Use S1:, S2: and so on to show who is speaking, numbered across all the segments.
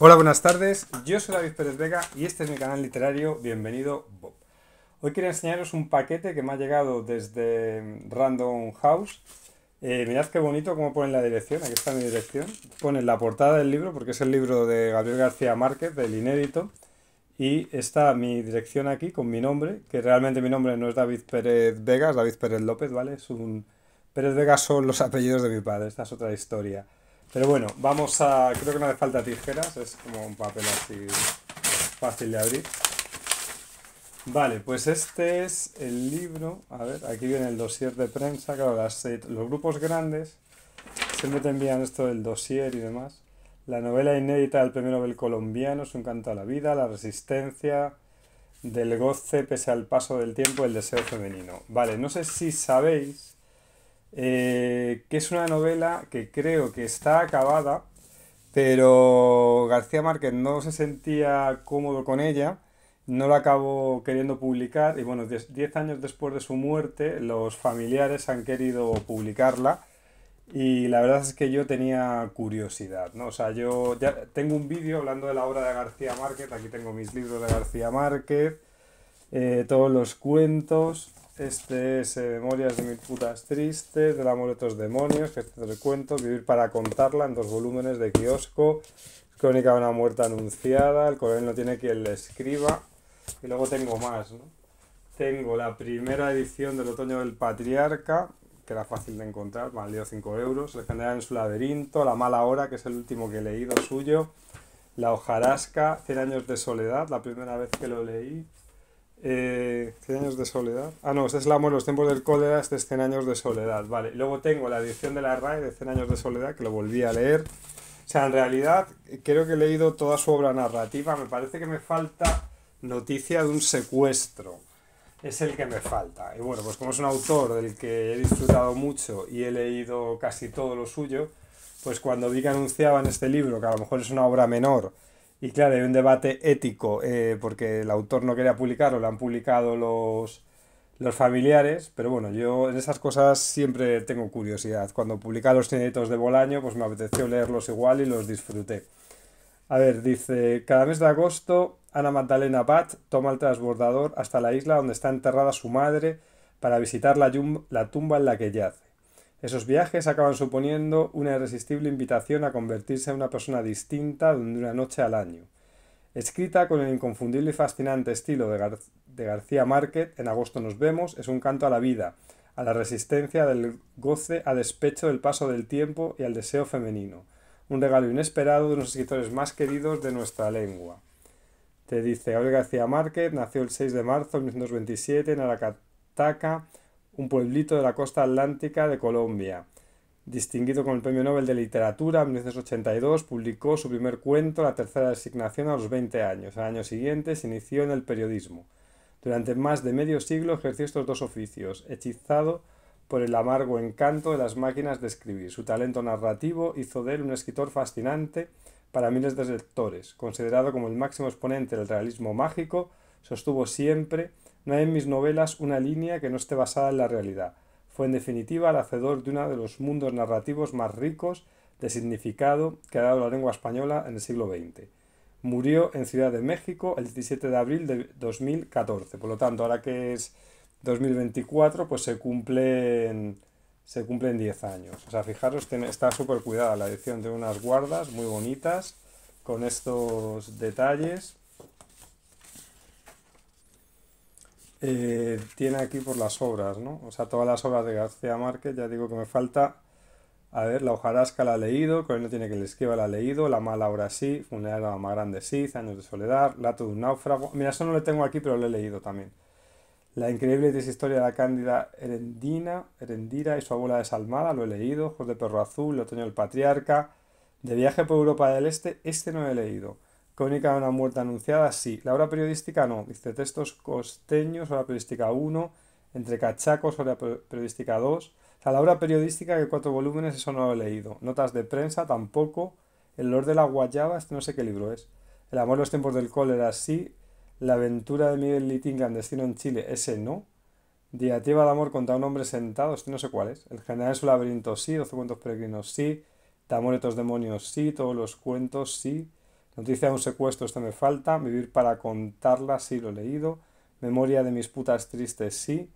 S1: Hola, buenas tardes. Yo soy David Pérez Vega y este es mi canal literario. Bienvenido, Bob. Hoy quiero enseñaros un paquete que me ha llegado desde Random House. Eh, mirad qué bonito cómo ponen la dirección. Aquí está mi dirección. Ponen la portada del libro porque es el libro de Gabriel García Márquez, del inédito. Y está mi dirección aquí con mi nombre, que realmente mi nombre no es David Pérez Vega, es David Pérez López, ¿vale? Es un... Pérez Vega son los apellidos de mi padre, esta es otra historia. Pero bueno, vamos a... Creo que no hace falta tijeras, es como un papel así fácil de abrir. Vale, pues este es el libro. A ver, aquí viene el dossier de prensa. Claro, eh, los grupos grandes siempre te envían esto del dossier y demás. La novela inédita del primer Nobel colombiano es un canto a la vida, la resistencia, del goce pese al paso del tiempo, el deseo femenino. Vale, no sé si sabéis eh, que es una novela que creo que está acabada, pero García Márquez no se sentía cómodo con ella, no la acabó queriendo publicar y bueno, 10 años después de su muerte los familiares han querido publicarla y la verdad es que yo tenía curiosidad, ¿no? O sea, yo ya tengo un vídeo hablando de la obra de García Márquez, aquí tengo mis libros de García Márquez, eh, todos los cuentos, este es eh, Memorias de mis putas tristes, del amor de otros demonios, que el este cuento Vivir para contarla en dos volúmenes de kiosco, Crónica de una muerta anunciada, El coronel no tiene quien le escriba, y luego tengo más, ¿no? Tengo la primera edición del Otoño del Patriarca, que era fácil de encontrar, valió 5 euros, El en su laberinto, La mala hora, que es el último que he leído suyo, La hojarasca, 100 años de soledad, la primera vez que lo leí, eh, años de soledad? Ah, no, este es el amor, los tiempos del cólera, este es 100 años de soledad, vale. Luego tengo la edición de la RAE de 100 años de soledad, que lo volví a leer. O sea, en realidad creo que he leído toda su obra narrativa, me parece que me falta noticia de un secuestro. Es el que me falta. Y bueno, pues como es un autor del que he disfrutado mucho y he leído casi todo lo suyo, pues cuando vi que anunciaban este libro, que a lo mejor es una obra menor, y claro, hay un debate ético, eh, porque el autor no quería publicarlo, lo han publicado los, los familiares, pero bueno, yo en esas cosas siempre tengo curiosidad. Cuando publicaba los teneditos de Bolaño, pues me apeteció leerlos igual y los disfruté. A ver, dice, cada mes de agosto, Ana Magdalena Bat toma el transbordador hasta la isla donde está enterrada su madre para visitar la, la tumba en la que yace. Esos viajes acaban suponiendo una irresistible invitación a convertirse en una persona distinta de una noche al año. Escrita con el inconfundible y fascinante estilo de, García Márquez, En agosto nos vemos, es un canto a la vida, a la resistencia del goce a despecho del paso del tiempo y al deseo femenino. Un regalo inesperado de unos escritores más queridos de nuestra lengua. Te dice Gabriel García Márquez, nació el 6 de marzo de 1927 en Aracataca, un pueblito de la costa atlántica de Colombia. Distinguido con el Premio Nobel de Literatura en 1982, publicó su primer cuento, La Tercera Designación, a los 20 años. Al año siguiente se inició en el periodismo. Durante más de medio siglo ejerció estos dos oficios, hechizado por el amargo encanto de las máquinas de escribir. Su talento narrativo hizo de él un escritor fascinante para miles de lectores. Considerado como el máximo exponente del realismo mágico, sostuvo siempre no hay en mis novelas una línea que no esté basada en la realidad. Fue en definitiva el hacedor de uno de los mundos narrativos más ricos de significado que ha dado la lengua española en el siglo XX. Murió en Ciudad de México el 17 de abril de 2014. Por lo tanto, ahora que es 2024, pues se cumplen, se cumplen 10 años. O sea, fijaros, está súper cuidada la edición de unas guardas muy bonitas con estos detalles Eh, tiene aquí por las obras, ¿no? O sea, todas las obras de García Márquez, ya digo que me falta. A ver, La hojarasca la ha leído, él no tiene que le esquiva la ha leído, La mala obra sí, Funeral a la más grande sí, Años de soledad, Lato de un náufrago. Mira, eso no lo tengo aquí, pero lo he leído también. La increíble historia de la cándida Erendina, Erendira y su abuela desalmada, lo he leído. Ojos de perro azul, El otoño del patriarca. De viaje por Europa del Este, este no lo he leído. Cónica de una muerte anunciada, sí. La obra periodística no. Dice textos costeños, obra periodística 1, entre cachacos, obra periodística 2. la obra periodística que cuatro volúmenes, eso no lo he leído. Notas de prensa tampoco. El Lord de la guayaba, este no sé qué libro es. El amor en los tiempos del cólera, sí. La aventura de Miguel Litín, clandestino en Chile, ese no. Diativa de amor contra un hombre sentado, este no sé cuál es. El general en su laberinto, sí. Doce cuentos peregrinos, sí. Tamoretos demonios, sí. Todos los cuentos, sí. Noticia de un secuestro, esto me falta. Vivir para contarla, sí lo he leído. Memoria de mis putas tristes, sí.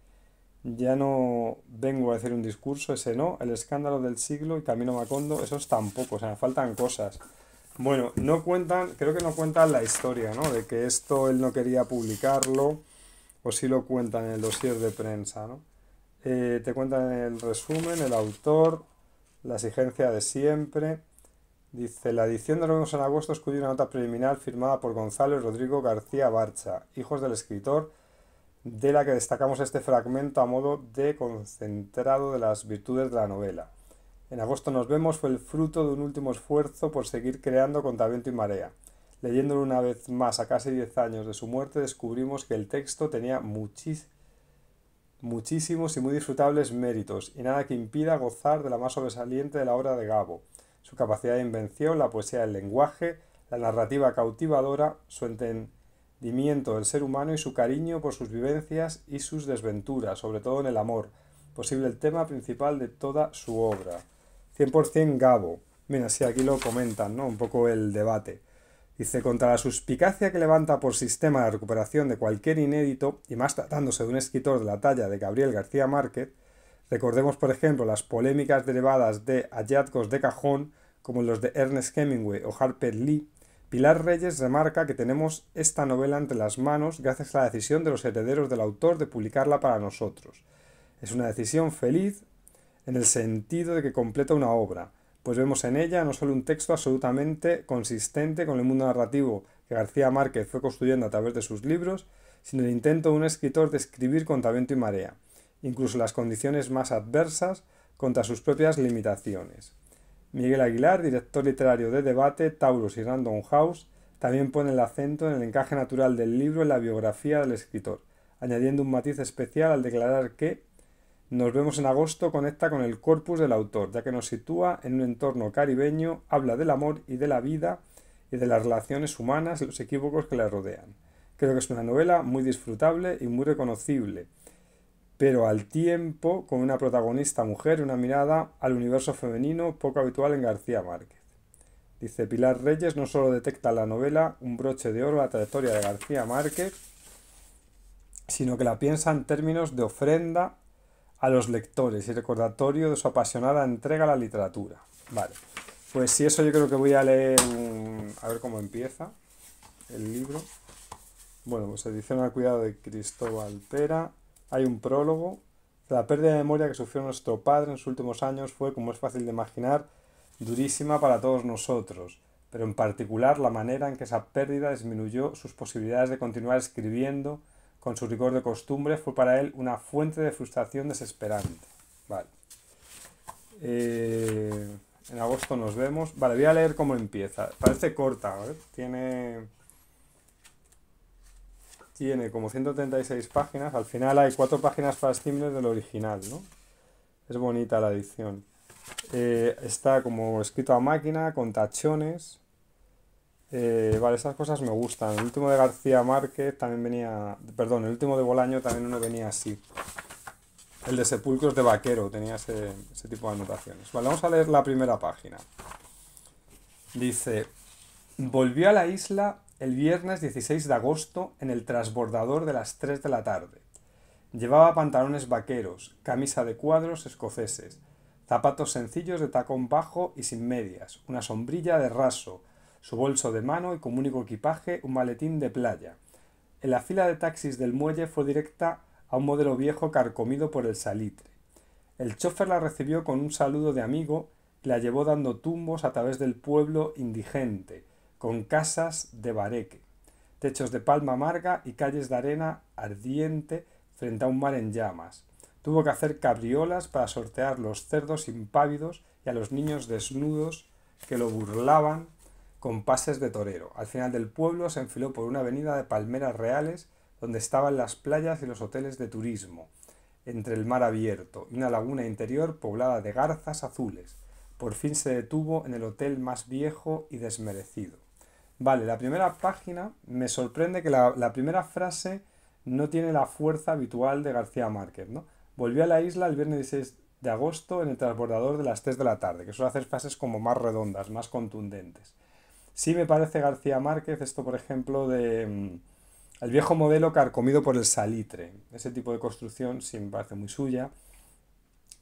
S1: Ya no vengo a hacer un discurso, ese no. El escándalo del siglo y Camino Macondo, esos tampoco, o sea, faltan cosas. Bueno, no cuentan, creo que no cuentan la historia, ¿no? De que esto él no quería publicarlo, o sí lo cuentan en el dossier de prensa, ¿no? Eh, te cuentan el resumen, el autor, la exigencia de siempre. Dice, la edición de Los en Agosto escudió una nota preliminar firmada por Gonzalo y Rodrigo García Barcha, hijos del escritor, de la que destacamos este fragmento a modo de concentrado de las virtudes de la novela. En agosto nos vemos fue el fruto de un último esfuerzo por seguir creando contra y marea. Leyéndolo una vez más a casi 10 años de su muerte, descubrimos que el texto tenía muchísimos y muy disfrutables méritos, y nada que impida gozar de la más sobresaliente de la obra de Gabo su capacidad de invención, la poesía del lenguaje, la narrativa cautivadora, su entendimiento del ser humano y su cariño por sus vivencias y sus desventuras, sobre todo en el amor, posible el tema principal de toda su obra. 100% Gabo. Mira, si aquí lo comentan, ¿no? Un poco el debate. Dice, contra la suspicacia que levanta por sistema la recuperación de cualquier inédito, y más tratándose de un escritor de la talla de Gabriel García Márquez, recordemos por ejemplo las polémicas derivadas de hallazgos de cajón como los de Ernest Hemingway o Harper Lee, Pilar Reyes remarca que tenemos esta novela entre las manos gracias a la decisión de los herederos del autor de publicarla para nosotros. Es una decisión feliz en el sentido de que completa una obra, pues vemos en ella no solo un texto absolutamente consistente con el mundo narrativo que García Márquez fue construyendo a través de sus libros, sino el intento de un escritor de escribir contra viento y marea, incluso las condiciones más adversas contra sus propias limitaciones. Miguel Aguilar, director literario de Debate, Taurus y Random House, también pone el acento en el encaje natural del libro en la biografía del escritor, añadiendo un matiz especial al declarar que Nos vemos en agosto conecta con el corpus del autor, ya que nos sitúa en un entorno caribeño, habla del amor y de la vida y de las relaciones humanas y los equívocos que la rodean. Creo que es una novela muy disfrutable y muy reconocible, pero al tiempo con una protagonista mujer y una mirada al universo femenino poco habitual en García Márquez. Dice Pilar Reyes no solo detecta en la novela un broche de oro a la trayectoria de García Márquez, sino que la piensa en términos de ofrenda a los lectores y recordatorio de su apasionada entrega a la literatura. Vale, pues si eso yo creo que voy a leer un... a ver cómo empieza el libro. Bueno, pues edición al cuidado de Cristóbal Pera, hay un prólogo. La pérdida de memoria que sufrió nuestro padre en sus últimos años fue, como es fácil de imaginar, durísima para todos nosotros, pero en particular la manera en que esa pérdida disminuyó sus posibilidades de continuar escribiendo con su rigor de costumbre fue para él una fuente de frustración desesperante. Vale. Eh, en agosto nos vemos. Vale, voy a leer cómo empieza. Parece corta, ¿eh? Tiene tiene como 136 páginas. Al final hay cuatro páginas fascímiles del original, ¿no? Es bonita la edición. Eh, está como escrito a máquina, con tachones. Eh, vale, esas cosas me gustan. El último de García Márquez también venía. Perdón, el último de Bolaño también uno venía así. El de Sepulcros de Vaquero tenía ese, ese tipo de anotaciones. Vale, vamos a leer la primera página. Dice: Volvió a la isla el viernes 16 de agosto en el transbordador de las 3 de la tarde. Llevaba pantalones vaqueros, camisa de cuadros escoceses, zapatos sencillos de tacón bajo y sin medias, una sombrilla de raso, su bolso de mano y como único equipaje un maletín de playa. En la fila de taxis del muelle fue directa a un modelo viejo carcomido por el salitre. El chofer la recibió con un saludo de amigo y la llevó dando tumbos a través del pueblo indigente, con casas de bareque, techos de palma amarga y calles de arena ardiente frente a un mar en llamas. Tuvo que hacer cabriolas para sortear los cerdos impávidos y a los niños desnudos que lo burlaban con pases de torero. Al final del pueblo se enfiló por una avenida de palmeras reales donde estaban las playas y los hoteles de turismo, entre el mar abierto y una laguna interior poblada de garzas azules. Por fin se detuvo en el hotel más viejo y desmerecido. Vale, la primera página me sorprende que la, primera frase no tiene la fuerza habitual de García Márquez, ¿no? Volvió a la isla el viernes 16 de agosto en el transbordador de las 3 de la tarde, que suele hacer frases como más redondas, más contundentes. Sí me parece García Márquez esto, por ejemplo, de mm, el viejo modelo carcomido por el salitre. Ese tipo de construcción sí me parece muy suya.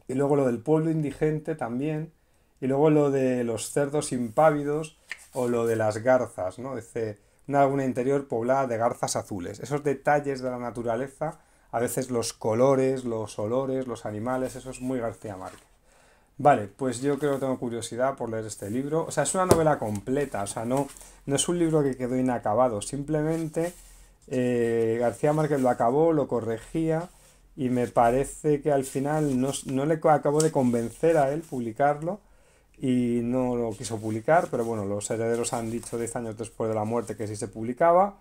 S1: Y luego lo del pueblo indigente también. Y luego lo de los cerdos impávidos o lo de las garzas, ¿no? Dice una laguna interior poblada de garzas azules. Esos detalles de la naturaleza, a veces los colores, los olores, los animales, eso es muy García Márquez. Vale, pues yo creo que tengo curiosidad por leer este libro. O sea, es una novela completa, o sea, no, no es un libro que quedó inacabado, simplemente eh, García Márquez lo acabó, lo corregía y me parece que al final no, no le acabó de convencer a él publicarlo y no lo quiso publicar, pero bueno, los herederos han dicho 10 años después de la muerte que sí se publicaba.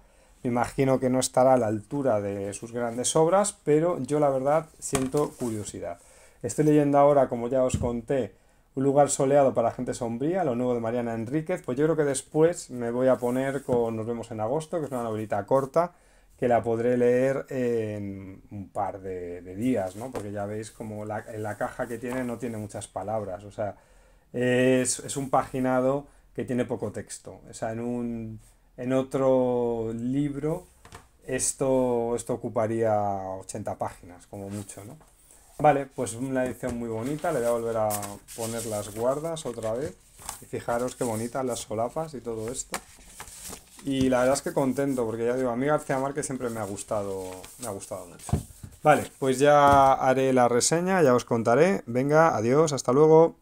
S1: Me imagino que no estará a la altura de sus grandes obras, pero yo la verdad siento curiosidad. Estoy leyendo ahora, como ya os conté, Un lugar soleado para la gente sombría, lo nuevo de Mariana Enríquez. Pues yo creo que después me voy a poner con Nos vemos en agosto, que es una novelita corta, que la podré leer en un par de, días, ¿no? Porque ya veis como en la caja que tiene no tiene muchas palabras, o sea es, un paginado que tiene poco texto. O sea, en, en otro libro esto, esto ocuparía 80 páginas, como mucho, ¿no? Vale, pues una edición muy bonita, le voy a volver a poner las guardas otra vez. Y fijaros qué bonitas las solapas y todo esto. Y la verdad es que contento, porque ya digo, a mí García Márquez siempre me ha gustado, me ha gustado mucho. Vale, pues ya haré la reseña, ya os contaré. Venga, adiós, hasta luego.